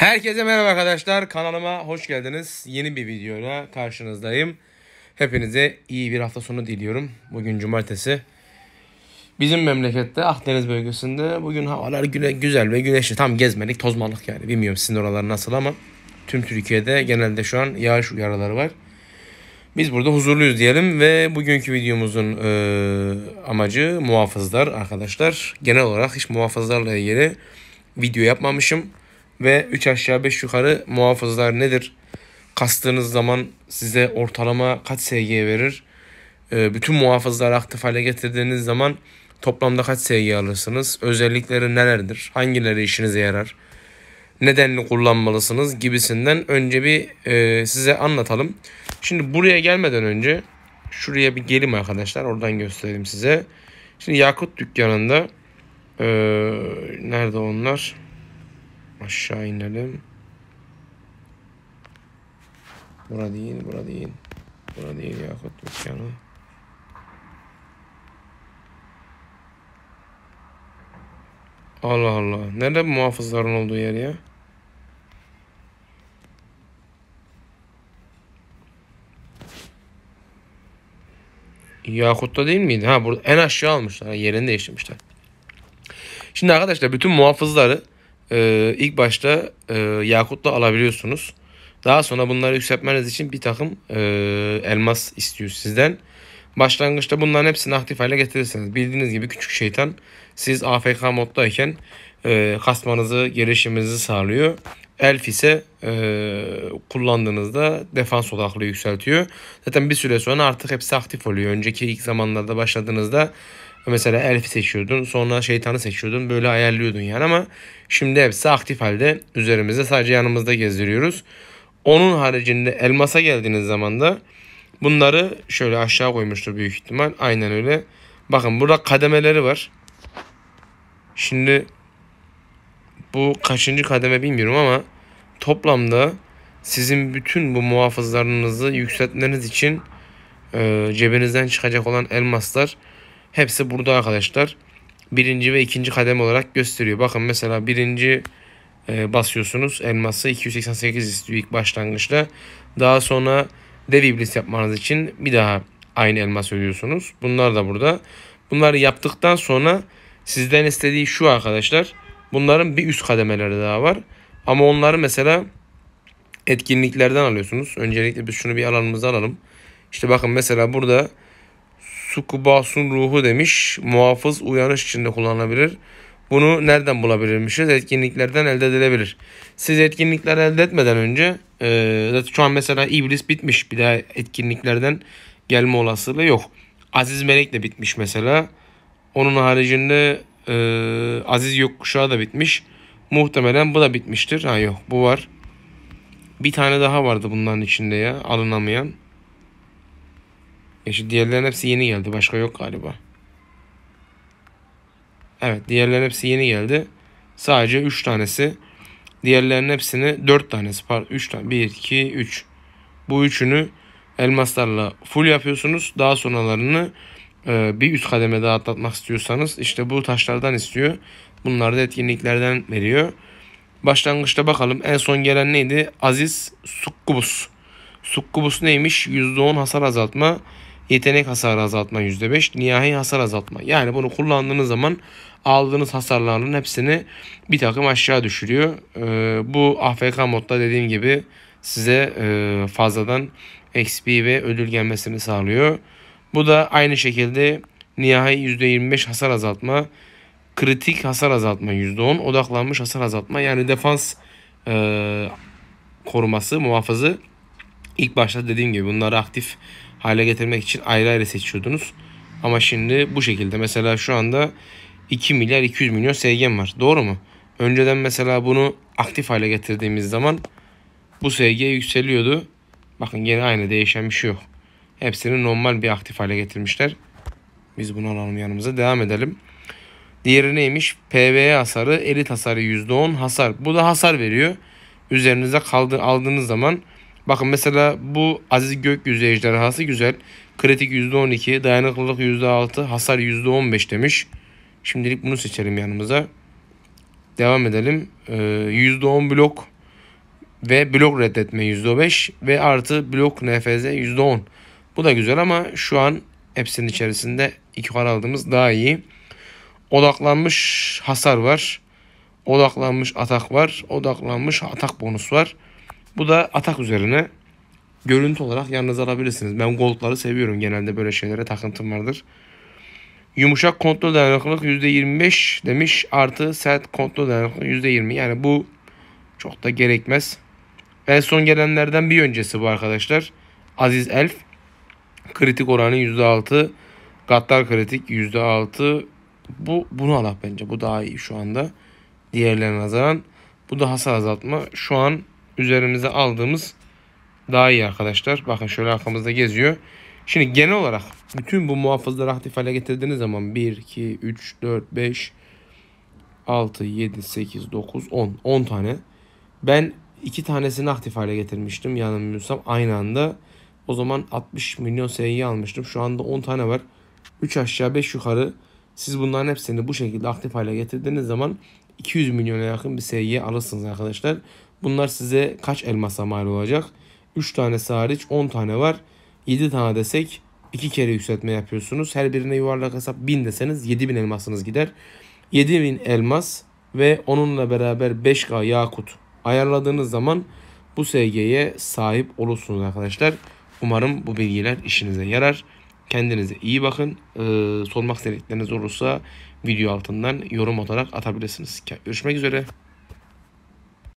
Herkese merhaba arkadaşlar. Kanalıma hoş geldiniz. Yeni bir videoyla karşınızdayım. Hepinize iyi bir hafta sonu diliyorum. Bugün cumartesi. Bizim memlekette Akdeniz bölgesinde bugün havalar güne, güzel ve güneşli. Tam gezmelik tozmalık yani. Bilmiyorum sizin oralar nasıl ama tüm Türkiye'de genelde şu an yağış uyarıları var. Biz burada huzurluyuz diyelim ve bugünkü videomuzun e, amacı muhafızlar arkadaşlar. Genel olarak hiç muhafızlarla ilgili video yapmamışım ve 3 aşağı 5 yukarı muhafızlar nedir? Kastığınız zaman size ortalama kaç SG verir? Ee, bütün muhafızları aktif hale getirdiğiniz zaman toplamda kaç SG alırsınız? Özellikleri nelerdir? Hangileri işinize yarar? Nedenli kullanmalısınız gibisinden önce bir e, size anlatalım. Şimdi buraya gelmeden önce şuraya bir gelim arkadaşlar oradan göstereyim size. Şimdi yakut dükkanında e, nerede onlar? Aşağı inelim. Bura değil, bura değil. Bura değil yakut dükkanı. Allah Allah. Nerede bu muhafızların olduğu yer ya? Yakut'ta değil miydi? Ha burada en aşağı almışlar. Yerini değiştirmişler. Şimdi arkadaşlar bütün muhafızları e, ilk başta e, yakutla alabiliyorsunuz. Daha sonra bunları yükseltmeniz için bir takım e, elmas istiyor sizden. Başlangıçta bunların hepsini aktif hale getirirseniz bildiğiniz gibi küçük şeytan siz AFK moddayken e, kasmanızı, gelişiminizi sağlıyor. Elf ise e, kullandığınızda defans odaklı yükseltiyor. Zaten bir süre sonra artık hepsi aktif oluyor. Önceki ilk zamanlarda başladığınızda Mesela elfi seçiyordun sonra şeytanı seçiyordun böyle ayarlıyordun yani ama şimdi hepsi aktif halde üzerimizde sadece yanımızda gezdiriyoruz. Onun haricinde elmasa geldiğiniz zaman da bunları şöyle aşağı koymuştur büyük ihtimal aynen öyle. Bakın burada kademeleri var. Şimdi bu kaçıncı kademe bilmiyorum ama toplamda sizin bütün bu muhafızlarınızı yükseltmeniz için e, cebinizden çıkacak olan elmaslar Hepsi burada arkadaşlar. Birinci ve ikinci kadem olarak gösteriyor. Bakın mesela birinci e, basıyorsunuz. Elması 288 istiyor ilk başlangıçta. Daha sonra dev iblis yapmanız için bir daha aynı elmas ödüyorsunuz. Bunlar da burada. Bunları yaptıktan sonra sizden istediği şu arkadaşlar. Bunların bir üst kademeleri daha var. Ama onları mesela etkinliklerden alıyorsunuz. Öncelikle biz şunu bir alanımıza alalım. İşte bakın mesela burada Sukubas'un ruhu demiş. Muhafız uyanış içinde kullanılabilir. Bunu nereden bulabilirmişiz? Etkinliklerden elde edilebilir. Siz etkinlikler elde etmeden önce e, şu an mesela iblis bitmiş. Bir daha etkinliklerden gelme olasılığı yok. Aziz Melek de bitmiş mesela. Onun haricinde e, Aziz Yokkuşağı da bitmiş. Muhtemelen bu da bitmiştir. Ha yok bu var. Bir tane daha vardı bunların içinde ya alınamayan. Gerçi diğerlerin hepsi yeni geldi. Başka yok galiba. Evet diğerlerin hepsi yeni geldi. Sadece 3 tanesi. Diğerlerin hepsini 4 tanesi. Pardon 3 tane. 1, 2, 3. Bu üçünü elmaslarla full yapıyorsunuz. Daha sonralarını e, bir üst kademe daha atlatmak istiyorsanız işte bu taşlardan istiyor. Bunlar da etkinliklerden veriyor. Başlangıçta bakalım en son gelen neydi? Aziz Sukkubus. Sukkubus neymiş? %10 hasar azaltma. Yetenek hasarı azaltma %5. Nihai hasar azaltma. Yani bunu kullandığınız zaman aldığınız hasarların hepsini bir takım aşağı düşürüyor. Ee, bu AFK modda dediğim gibi size e, fazladan XP ve ödül gelmesini sağlıyor. Bu da aynı şekilde nihai %25 hasar azaltma, kritik hasar azaltma %10, odaklanmış hasar azaltma yani defans e, koruması, muhafızı İlk başta dediğim gibi bunları aktif hale getirmek için ayrı ayrı seçiyordunuz. Ama şimdi bu şekilde mesela şu anda 2 milyar 200 milyon SG'm var. Doğru mu? Önceden mesela bunu aktif hale getirdiğimiz zaman bu SG yükseliyordu. Bakın gene aynı değişen bir şey yok. Hepsini normal bir aktif hale getirmişler. Biz bunu alalım yanımıza devam edelim. Diğeri neymiş? PVE hasarı, elit hasarı %10 hasar. Bu da hasar veriyor. Üzerinize kaldı, aldığınız zaman Bakın mesela bu Aziz Gökyüzü ejderhası güzel. Kritik %12, dayanıklılık %6, hasar %15 demiş. Şimdilik bunu seçelim yanımıza. Devam edelim. Ee, %10 blok ve blok reddetme %5 ve artı blok nfz %10. Bu da güzel ama şu an hepsinin içerisinde iki kar aldığımız daha iyi. Odaklanmış hasar var. Odaklanmış atak var. Odaklanmış atak bonus var. Bu da atak üzerine görüntü olarak yanınıza alabilirsiniz. Ben goldları seviyorum. Genelde böyle şeylere takıntım vardır. Yumuşak kontrol dayanıklılık %25 demiş. Artı sert kontrol dayanıklılık %20. Yani bu çok da gerekmez. En son gelenlerden bir öncesi bu arkadaşlar. Aziz Elf. Kritik oranı %6. Gattar kritik %6. Bu, bunu alak bence. Bu daha iyi şu anda. Diğerlerine nazaran. Bu da hasar azaltma. Şu an üzerimize aldığımız daha iyi arkadaşlar. Bakın şöyle arkamızda geziyor. Şimdi genel olarak bütün bu muhafızları aktif hale getirdiğiniz zaman 1, 2, 3, 4, 5, 6, 7, 8, 9, 10. 10 tane. Ben 2 tanesini aktif hale getirmiştim yanılmıyorsam aynı anda. O zaman 60 milyon seyi almıştım. Şu anda 10 tane var. 3 aşağı 5 yukarı. Siz bunların hepsini bu şekilde aktif hale getirdiğiniz zaman 200 milyona yakın bir seyi alırsınız arkadaşlar. Bunlar size kaç elmasa mal olacak? 3 tane hariç 10 tane var. 7 tane desek 2 kere yükseltme yapıyorsunuz. Her birine yuvarlak hesap 1000 deseniz 7000 elmasınız gider. 7000 elmas ve onunla beraber 5K yakut ayarladığınız zaman bu SG'ye sahip olursunuz arkadaşlar. Umarım bu bilgiler işinize yarar. Kendinize iyi bakın. Ee, sormak istedikleriniz olursa video altından yorum olarak atabilirsiniz. Görüşmek üzere.